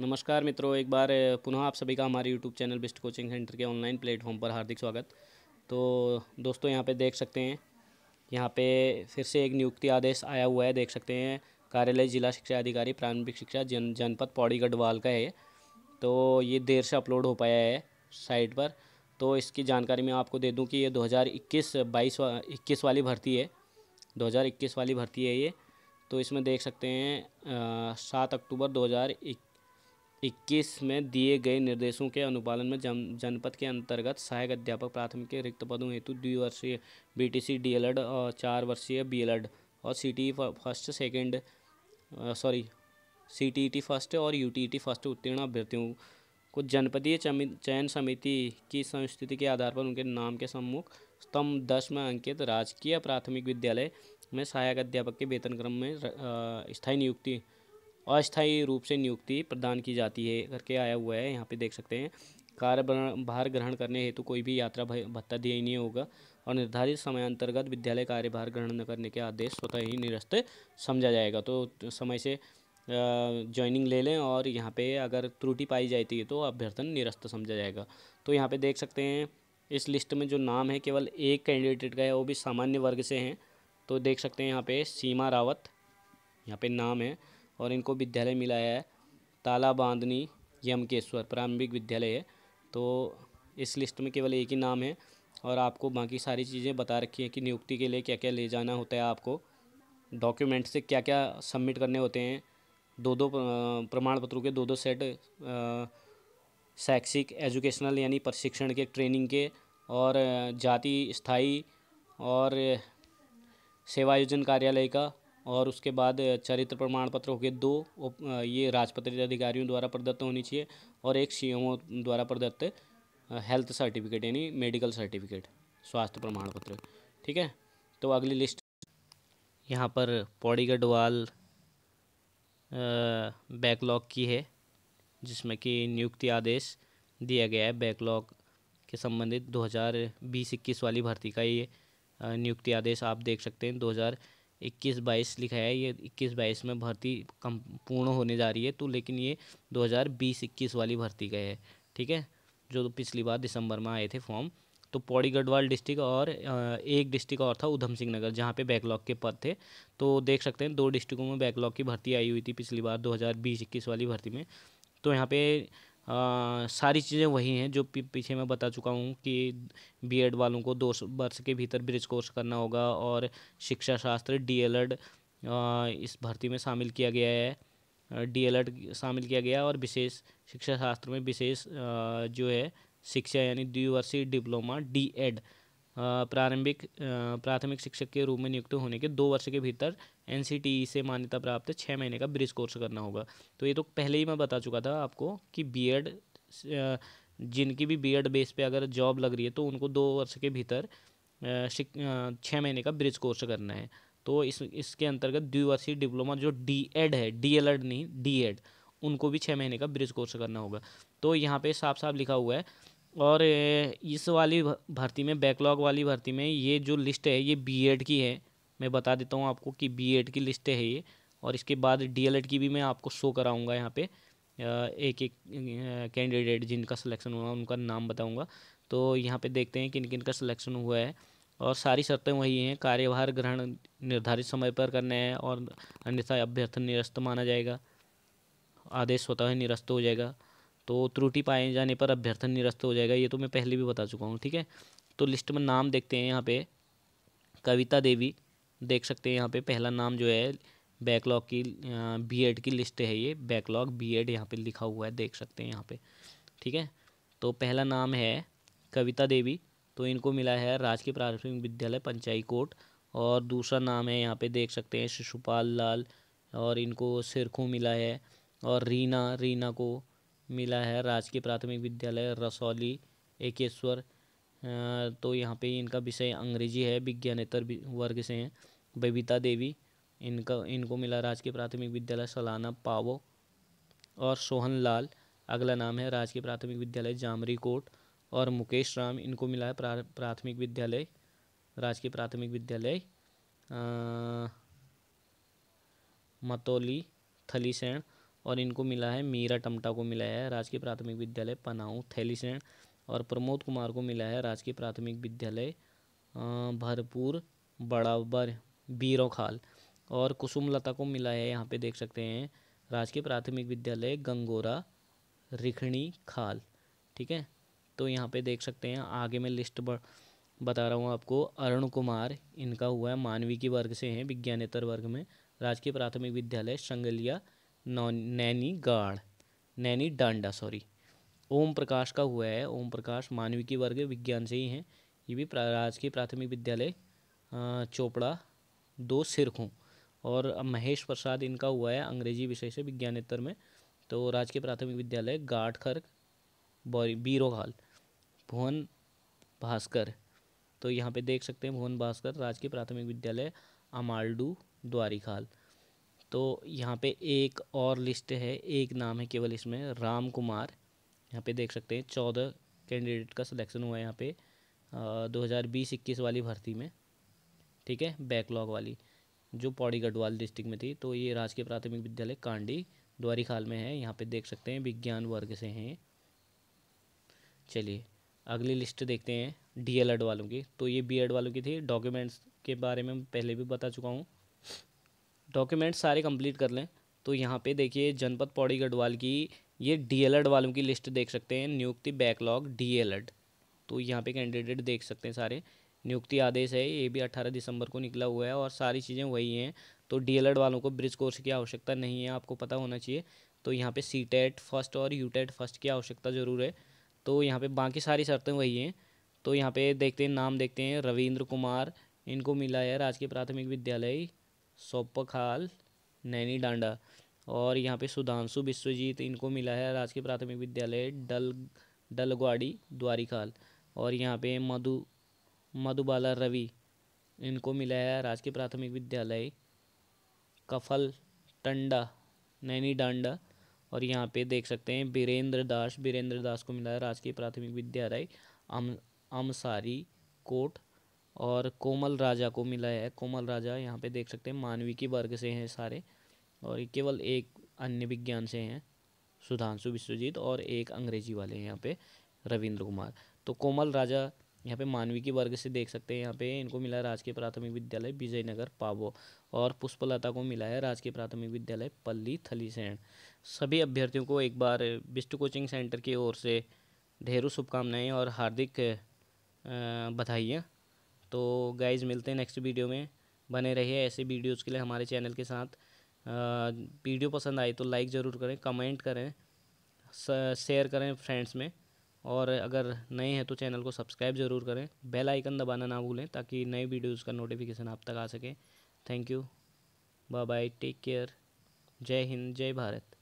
नमस्कार मित्रों एक बार पुनः आप सभी का हमारे YouTube channel best coaching centre के ऑनलाइन प्लेटफॉर्म पर हार्दिक स्वागत तो दोस्तों यहाँ पे देख सकते हैं यहाँ पे फिर से एक नियुक्ति आदेश आया हुआ है देख सकते हैं कार्यालय जिला शिक्षा अधिकारी प्रारंभिक शिक्षा जन जनपद पौड़ी गढ़वाल का है तो ये देर से अपलोड हो पाया है साइट पर तो इसकी जानकारी मैं आपको दे दूँ कि ये दो हज़ार इक्कीस वाली भर्ती है दो वाली भर्ती है ये तो इसमें देख सकते हैं सात अक्टूबर दो इक्कीस में दिए गए निर्देशों के अनुपालन में जन जनपद के अंतर्गत सहायक अध्यापक प्राथमिक रिक्त पदों हेतु द्विवर्षीय B T C D El Ed और चार वर्षीय बी एल एड और C T first second sorry C T T first और यू टी टी फर्स्ट उत्तीर्ण अभ्यर्थियों को जनपदीय चयन समिति की संस्थिति के आधार पर उनके नाम के सम्मुख स्तंभ दस में अंकित राजकीय प्राथमिक विद्यालय में सहायक अध्यापक के वेतन क्रम में स्थायी नियुक्ति अस्थायी रूप से नियुक्ति प्रदान की जाती है करके आया हुआ है यहाँ पे देख सकते हैं कार्य भार ग्रहण करने हेतु कोई भी यात्रा भत्ता दिया ही नहीं होगा और निर्धारित समय अंतर्गत विद्यालय कार्यभार ग्रहण न करने के आदेश स्वतः ही निरस्त समझा जाएगा तो समय से ज्वाइनिंग ले लें और यहाँ पे अगर त्रुटि पाई जाती है तो अभ्यर्थन निरस्त समझा जाएगा तो यहाँ पे देख सकते हैं इस लिस्ट में जो नाम है केवल एक कैंडिडेट का है वो भी सामान्य वर्ग से हैं तो देख सकते हैं यहाँ पे सीमा रावत यहाँ पे नाम है और इनको विद्यालय मिला है ताला बांधनी यमकेश्वर प्रारंभिक विद्यालय है तो इस लिस्ट में केवल एक ही नाम है और आपको बाकी सारी चीज़ें बता रखी हैं कि नियुक्ति के लिए क्या क्या ले जाना होता है आपको डॉक्यूमेंट से क्या क्या सबमिट करने होते हैं दो दो प्रमाण पत्रों के दो दो सेट शैक्षिक एजुकेशनल यानी प्रशिक्षण के ट्रेनिंग के और जाति स्थाई और सेवायोजन कार्यालय का और उसके बाद चरित्र प्रमाण पत्र हो गए दो ये राजपत्रित अधिकारियों द्वारा प्रदत्त होनी चाहिए और एक सी द्वारा प्रदत्त हेल्थ सर्टिफिकेट यानी मेडिकल सर्टिफिकेट स्वास्थ्य प्रमाण पत्र ठीक है तो अगली लिस्ट यहाँ पर पौड़ी गढ़वाल बैकलॉग की है जिसमें कि नियुक्ति आदेश दिया गया है बैकलॉग के संबंधित दो हज़ार वाली भर्ती का ये नियुक्ति आदेश आप देख सकते हैं 2020 इक्कीस बाईस लिखा है ये इक्कीस बाईस में भर्ती कम पूर्ण होने जा रही है तो लेकिन ये दो हज़ार बीस इक्कीस वाली भर्ती का है ठीक है जो पिछली बार दिसंबर में आए थे फॉर्म तो पौड़ी गढ़वाल डिस्ट्रिक्ट और एक डिस्ट्रिक्ट और था उधम सिंह नगर जहाँ पे बैकलॉग के पद थे तो देख सकते हैं दो डिस्ट्रिक्टों में बैकलॉग की भर्ती आई हुई थी पिछली बार दो हज़ार वाली भर्ती में तो यहाँ पे आ, सारी चीज़ें वही हैं जो पीछे मैं बता चुका हूँ कि बीएड वालों को दो वर्ष के भीतर ब्रिज कोर्स करना होगा और शिक्षा शास्त्र डीएलएड इस भर्ती में शामिल किया गया है डीएलएड शामिल किया गया और विशेष शिक्षा शास्त्र में विशेष जो है शिक्षा यानी द्विवर्षीय डिप्लोमा डीएड प्रारंभिक प्राथमिक शिक्षक के रूप में नियुक्त होने के दो वर्ष के भीतर एन e से मान्यता प्राप्त छः महीने का ब्रिज कोर्स करना होगा तो ये तो पहले ही मैं बता चुका था आपको कि बी जिनकी भी बी बेस पे अगर जॉब लग रही है तो उनको दो वर्ष के भीतर छः महीने का ब्रिज कोर्स करना है तो इस इसके अंतर्गत द्विवर्षीय डिप्लोमा जो डी एड है डी एल एड नहीं डी एड उनको भी छः महीने का ब्रिज कोर्स करना होगा तो यहाँ पे साफ साफ लिखा हुआ है और इस वाली भर्ती में बैकलॉग वाली भर्ती में ये जो लिस्ट है ये बीएड की है मैं बता देता हूँ आपको कि बीएड की लिस्ट है ये और इसके बाद डीएलएड की भी मैं आपको शो कराऊँगा यहाँ पे एक एक कैंडिडेट जिनका सिलेक्शन हुआ उनका नाम बताऊँगा तो यहाँ पे देखते हैं किन किन का सिलेक्शन हुआ है और सारी शर्तें वही हैं कार्यभार ग्रहण निर्धारित समय पर करना है और अन्यथा अभ्यर्थन निरस्त माना जाएगा आदेश स्वतः निरस्त हो जाएगा तो त्रुटि पाए जाने पर अभ्यर्थन निरस्त हो जाएगा ये तो मैं पहले भी बता चुका हूँ ठीक है तो लिस्ट में नाम देखते हैं यहाँ पे कविता देवी देख सकते हैं यहाँ पे पहला नाम जो है बैकलॉग की बीएड की लिस्ट है ये बैकलॉग बीएड यहाँ पर लिखा हुआ है देख सकते हैं यहाँ पे ठीक है तो पहला नाम है कविता देवी तो इनको मिला है राजकीय प्राथमिक विद्यालय पंचायत कोर्ट और दूसरा नाम है यहाँ पे देख सकते हैं शिशुपाल लाल और इनको सिरखू मिला है और रीना रीना को मिला है राजकीय प्राथमिक विद्यालय रसौली एकेश्वर तो यहाँ पे इनका विषय अंग्रेजी है विज्ञानेतर वर्ग से हैं बबीता देवी इनका इनको मिला राजकीय प्राथमिक विद्यालय सलाना पावो और सोहन लाल अगला नाम है राजकीय प्राथमिक विद्यालय जामरी कोट और मुकेश राम इनको मिला है प्राथमिक विद्यालय राजकीय प्राथमिक विद्यालय मतौली थलीसैन और इनको मिला है मीरा टमटा को मिला है राजकीय प्राथमिक विद्यालय पनाऊ थैलीसैन और प्रमोद कुमार को मिला है राजकीय प्राथमिक विद्यालय भरपूर बड़ाबर बीरोखाल खाल और कुसुम लता को मिला है यहाँ पे देख सकते हैं राजकीय प्राथमिक विद्यालय गंगोरा रिखणी खाल ठीक है तो यहाँ पे देख सकते हैं आगे मैं लिस्ट बता रहा हूँ आपको अरुण कुमार इनका हुआ है मानवी की वर्ग से हैं विज्ञानेतर वर्ग में राजकीय प्राथमिक विद्यालय संगलिया नैनी गाढ़ नैनी डांडा सॉरी ओम प्रकाश का हुआ है ओम प्रकाश मानविकी वर्ग विज्ञान से ही हैं ये भी राजकीय प्राथमिक विद्यालय चोपड़ा दो सिरखों और महेश प्रसाद इनका हुआ है अंग्रेजी विषय से विज्ञानेतर में तो राजकीय प्राथमिक विद्यालय खर बौरी बीरोहाल भुवन भास्कर तो यहाँ पे देख सकते हैं भुवन भास्कर राजकीय प्राथमिक विद्यालय अमालडू द्वारिकाल तो यहाँ पे एक और लिस्ट है एक नाम है केवल इसमें राम कुमार यहाँ पे देख सकते हैं चौदह कैंडिडेट का सिलेक्शन हुआ है यहाँ पे दो हज़ार बीस इक्कीस वाली भर्ती में ठीक है बैकलॉग वाली जो पौड़ी गढ़वाल डिस्ट्रिक्ट में थी तो ये राजकीय प्राथमिक विद्यालय कांडी द्वारीखाल में है यहाँ पे देख सकते हैं विज्ञान वर्ग से हैं चलिए अगली लिस्ट देखते हैं डीएलएड वालों की तो ये बीएड वालों की थी डॉक्यूमेंट्स के बारे में पहले भी बता चुका हूँ डॉक्यूमेंट्स सारे कंप्लीट कर लें तो यहाँ पे देखिए जनपद पौड़ी गढ़वाल की ये डीएलएड वालों की लिस्ट देख सकते हैं नियुक्ति बैकलॉग डीएलएड तो यहाँ पे कैंडिडेट देख सकते हैं सारे नियुक्ति आदेश है ये भी अट्ठारह दिसंबर को निकला हुआ है और सारी चीज़ें वही हैं तो एड वालों को ब्रिज कोर्स की आवश्यकता नहीं है आपको पता होना चाहिए तो यहाँ पर सी टेट फर्स्ट और यू टेट फर्स्ट की आवश्यकता ज़रूर है तो यहाँ पर बाकी सारी शर्तें वही हैं तो यहाँ पे देखते हैं नाम देखते हैं रविंद्र कुमार इनको मिला है राजकीय प्राथमिक विद्यालय सोपखाल नैनी डांडा और यहाँ पे सुधांशु विश्वजीत इनको मिला है राजकीय प्राथमिक विद्यालय डल डलग्वाड़ी द्वारिकाल और यहाँ पे मधु मधुबाला रवि इनको मिला है राजकीय प्राथमिक विद्यालय कफल टंडा नैनी डांडा और यहाँ पे देख सकते हैं बीरेंद्र दास बीरेंद्र दास को मिला है राजकीय प्राथमिक विद्यालय अम अमसारी कोट और कोमल राजा को मिला है कोमल राजा यहाँ पे देख सकते हैं मानवी की वर्ग से हैं सारे और केवल एक अन्य विज्ञान से हैं सुधांशु विश्वजीत और एक अंग्रेजी वाले हैं यहाँ पे रविंद्र कुमार तो कोमल राजा यहाँ पे की वर्ग से देख सकते हैं यहाँ पे इनको मिला है राजकीय प्राथमिक विद्यालय विजयनगर पावो और पुष्पलता को मिला है राजकीय प्राथमिक विद्यालय पल्ली थलीसैन सभी अभ्यर्थियों को एक बार बिस्ट कोचिंग सेंटर की ओर से ढेरों शुभकामनाएँ और हार्दिक बधाइयाँ तो गाइज़ मिलते हैं नेक्स्ट वीडियो में बने रहिए ऐसे वीडियोज़ के लिए हमारे चैनल के साथ वीडियो पसंद आई तो लाइक ज़रूर करें कमेंट करें शेयर करें फ्रेंड्स में और अगर नए हैं तो चैनल को सब्सक्राइब ज़रूर करें बेल आइकन दबाना ना भूलें ताकि नए वीडियोज़ का नोटिफिकेशन आप तक आ सके thank you bye bye take care जय हिंद जय भारत